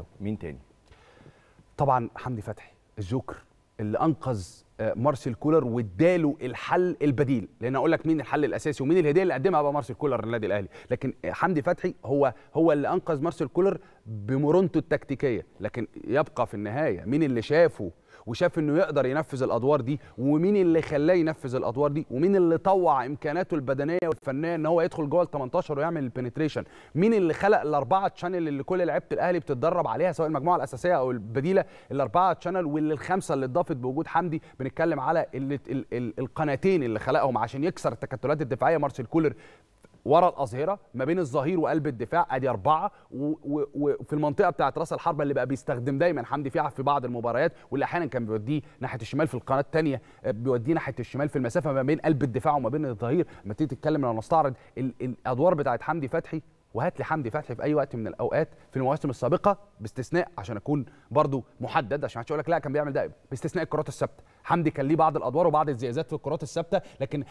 مستوى مين تاني طبعا حمدي فتحي الجوكر اللي انقذ آه، مارسيل كولر واداله الحل البديل لان اقول لك مين الحل الاساسي ومين الهديه اللي قدمها بقى مارسيل كولر للنادي الاهلي لكن حمدي فتحي هو هو اللي انقذ مارسيل كولر بمرونته التكتيكيه لكن يبقى في النهايه مين اللي شافه وشاف انه يقدر ينفذ الادوار دي ومين اللي خلاه ينفذ الادوار دي ومين اللي طوع امكاناته البدنيه والفنيه ان هو يدخل جوه ال 18 ويعمل البنتريشن مين اللي خلق الاربعه تشانل اللي كل لعيبه الاهلي بتتدرب عليها سواء المجموعه الاساسيه او البديله الاربعه تشانل واللي الخمسه اللي اتضافت بوجود حمدي بنتكلم على القناتين اللي خلقهم عشان يكسر التكتلات الدفاعيه مارسيل كولر ورا الاظهره ما بين الظهير وقلب الدفاع ادي اربعه وفي المنطقه بتاعت راس الحربه اللي بقى بيستخدم دايما حمدي فيها في بعض المباريات واللي احيانا كان بيوديه ناحيه الشمال في القناه الثانيه آه، بيوديه ناحيه الشمال في المسافه ما بين قلب الدفاع وما بين الظهير لما تيجي تتكلم لو نستعرض الادوار بتاعت حمدي فتحي وهات لي حمدي فتحي في اي وقت من الاوقات في المواسم السابقه باستثناء عشان اكون برضو محدد عشان محدش يقول لك لا كان بيعمل ده باستثناء الكرات الثابته حمدي كان ليه بعض الادوار وبعض الزيازات في الكرات الثابته لكن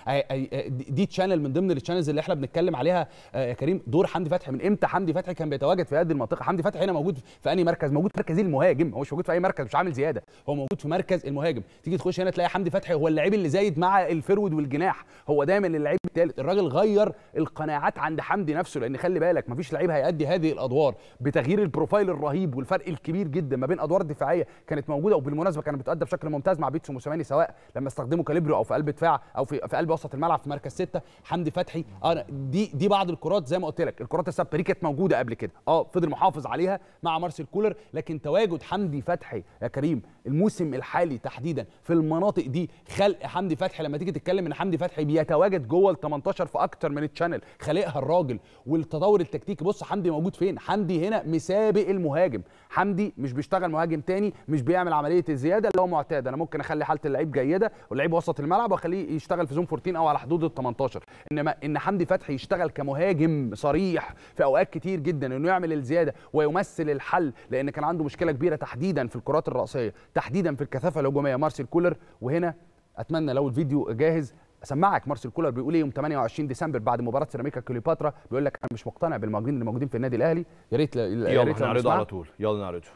دي تشانل من ضمن التشانلز اللي احنا بنتكلم عليها آه، يا كريم دور حمدي فتحي من امتى حمدي فتحي كان بيتواجد في هذه المنطقه حمدي فتحي هنا موجود في انهي مركز موجود في مركز المهاجم هو مش موجود في اي مركز مش عامل زياده هو موجود في مركز المهاجم تيجي تخش هنا تلاقي حمدي فتحي هو اللاعب اللي زايد مع الفرود والجناح هو دايما اللاعب الثالث الراجل غير القناعات عند حمدي نفسه لان خلي بالك بالك مفيش لعيب هيأدي هذه الادوار بتغيير البروفايل الرهيب والفرق الكبير جدا ما بين ادوار الدفاعيه كانت موجوده وبالمناسبه كانت بتؤدى بشكل ممتاز مع بيتسو موسيماني سواء لما استخدمه كاليبرو او في قلب دفاع او في في قلب وسط الملعب في مركز سته حمدي فتحي اه دي دي بعض الكرات زي ما قلت لك الكرات السبري كانت موجوده قبل كده اه فضل محافظ عليها مع مارسيل كولر لكن تواجد حمدي فتحي يا كريم الموسم الحالي تحديدا في المناطق دي خلق حمدي فتحي لما تيجي تتكلم ان حمدي فتحي بيتواجد جوه ال 18 في اكتر من التشانل خالقها الراجل والتطور التكتيكي بص حمدي موجود فين حمدي هنا مسابق المهاجم حمدي مش بيشتغل مهاجم تاني مش بيعمل عمليه الزياده اللي هو معتاد انا ممكن اخلي حاله اللعيب جيده واللعيب وسط الملعب واخليه يشتغل في زون 14 او على حدود ال 18 انما ان حمدي فتحي يشتغل كمهاجم صريح في اوقات كتير جدا انه يعمل الزياده ويمثل الحل لان كان عنده مشكله كبيره تحديدا في الكرات الراسيه تحديدا في الكثافه الهجوميه مارسيل كولر وهنا اتمنى لو الفيديو جاهز سمعك مارسيل كولر بيقول ايه يوم 28 ديسمبر بعد مباراه سيراميكا كليوباترا بيقول لك انا مش مقتنع بالمهاجمين اللي موجودين في النادي الاهلي يا ريت يا ريت نعرضه على طول يلا نعرضه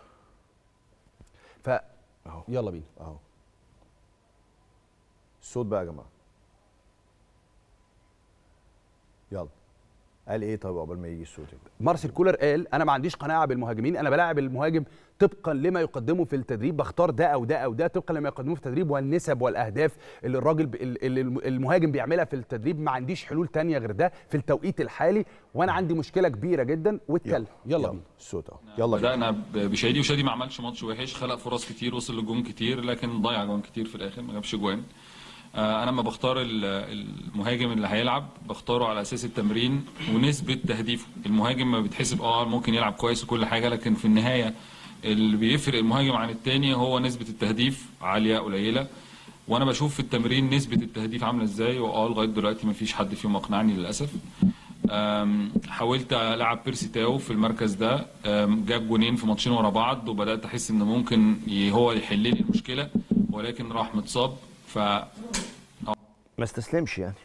ف أهو. يلا بينا اهو الصوت بقى يا جماعه يلا قال ايه طيب قبل ما يجي الصوت مارسيل كولر قال انا ما عنديش قناعه بالمهاجمين انا بلاعب المهاجم طبقا لما يقدمه في التدريب بختار ده او ده او ده طبقا لما يقدمه في التدريب والنسب والاهداف اللي الراجل اللي المهاجم بيعملها في التدريب ما عنديش حلول تانية غير ده في التوقيت الحالي وانا عندي مشكله كبيره جدا والتل يلا, بينا الصوت اهو نعم. يلا بدانا بشادي وشادي ما عملش ماتش وحش خلق فرص كتير وصل لجون كتير لكن ضيع جون كتير في الاخر ما جابش جوان آه، انا لما بختار المهاجم اللي هيلعب بختاره على اساس التمرين ونسبه تهديفه المهاجم ما بيتحسب اه ممكن يلعب كويس وكل حاجه لكن في النهايه اللي بيفرق المهاجم عن التاني هو نسبه التهديف عاليه قليله وانا بشوف في التمرين نسبه التهديف عامله ازاي واه لغايه دلوقتي ما فيش حد فيهم اقنعني للاسف حاولت العب بيرسي تاو في المركز ده جاب جونين في ماتشين ورا بعض وبدات احس ان ممكن هو يحل لي المشكله ولكن راح متصاب ف ما استسلمش يعني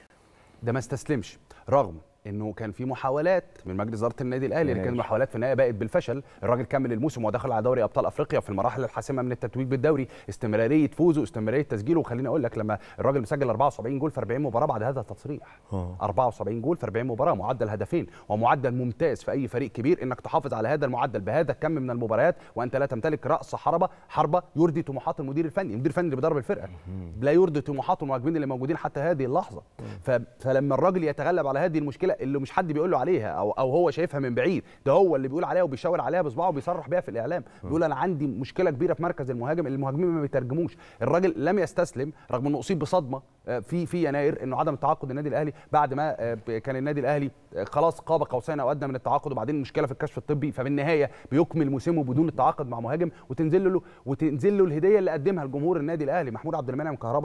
ده ما استسلمش رغم انه كان في محاولات من مجلس اداره النادي الاهلي لكن يعني المحاولات في النهايه بقت بالفشل الراجل كمل الموسم ودخل على دوري ابطال افريقيا في المراحل الحاسمه من التتويج بالدوري استمراريه فوزه استمراريه تسجيله وخليني اقول لك لما الراجل مسجل 74 جول في 40 مباراه بعد هذا التصريح 74 آه. جول في 40 مباراه معدل هدفين ومعدل ممتاز في اي فريق كبير انك تحافظ على هذا المعدل بهذا الكم من المباريات وانت لا تمتلك راس حربه حربه يرضي طموحات المدير الفني المدير الفني اللي بيدرب الفرقه لا يرضي طموحات المهاجمين اللي موجودين حتى هذه اللحظه فلما الراجل يتغلب على هذه المشكله اللي مش حد بيقول له عليها او او هو شايفها من بعيد ده هو اللي بيقول عليها وبيشاور عليها بصباعه وبيصرح بيها في الاعلام بيقول انا عندي مشكله كبيره في مركز المهاجم المهاجمين ما بيترجموش الراجل لم يستسلم رغم انه اصيب بصدمه آه، في في يناير انه عدم تعاقد النادي الاهلي بعد ما آه، كان النادي الاهلي آه، خلاص قاب قوسين او ادنى من التعاقد وبعدين مشكله في الكشف الطبي فبالنهايه بيكمل موسمه بدون التعاقد مع مهاجم وتنزل له وتنزل له الهديه اللي قدمها لجمهور النادي الاهلي محمود عبد المنعم كهربا